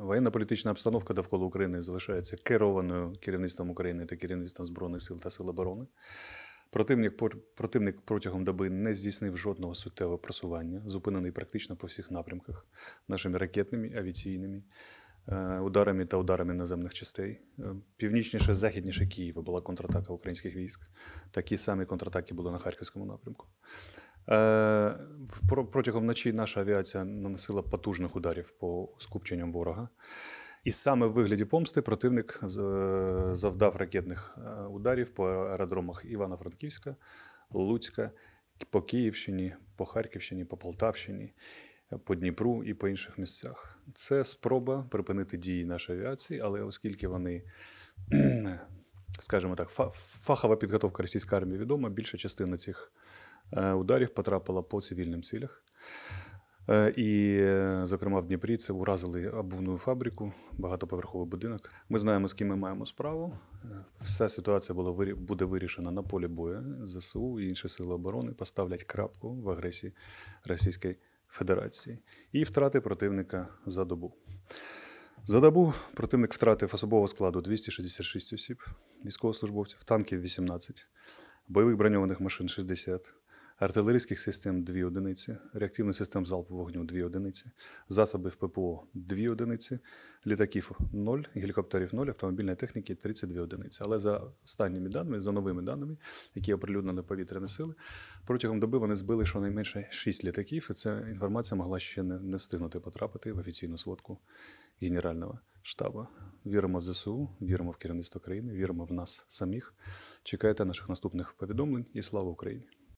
Воєнна політична обстановка довкола України залишається керованою керівництвом України та керівництвом Збройних сил та сил оборони. Противник противник протягом доби не здійснив жодного суттєвого просування, зупинений практично по всіх напрямках нашими ракетними, авіаційними е, ударами та ударами наземних частей. Е, північніше, західніше Києва була контратака українських військ. Такі самі контратаки були на харківському напрямку. Е, протягом ночі наша авіація наносила потужних ударів по скупченням ворога. І саме в вигляді помсти противник е, завдав ракетних е, ударів по аеродромах Івано-Франківська, Луцька, по Київщині, по Харківщині, по Полтавщині, по Дніпру і по інших місцях. Це спроба припинити дії нашої авіації, але оскільки вони, скажімо так, фахова підготовка російської армії відома, більша частина цих Е, ударів потрапила по цивільним цілях. Е, і, зокрема, в Дніпрі це уразили обувну фабрику, багатоповерховий будинок. Ми знаємо, з ким ми маємо справу. Е, вся ситуація була буде вирішена на полі бою. Зсу і інші сили оборони поставлять крапку в агресії Російської Федерації і втрати противника за добу. За добу противник втратив особового складу 266 осіб, військовослужбовців, танків 18, бойових броньованих машин 60 артилерійських систем 2 одиниці, реактивних систем залпового вогню 2 одиниці, засоби в ППО 2 одиниці, літаків 0, гелікоптерів 0, автомобільної техніки 32 одиниці. Але за останніми даними, за новими даними, які оприлюднили повітряні сили, протягом доби вони збили щонайменше 6 літаків, і ця інформація могла ще не встигнути потрапити в офіційну сводку генерального. штабу. віримо в ЗСУ, віримо в керівництво країни, віримо в нас самих. Чекайте наших наступних повідомлень і слава Україні.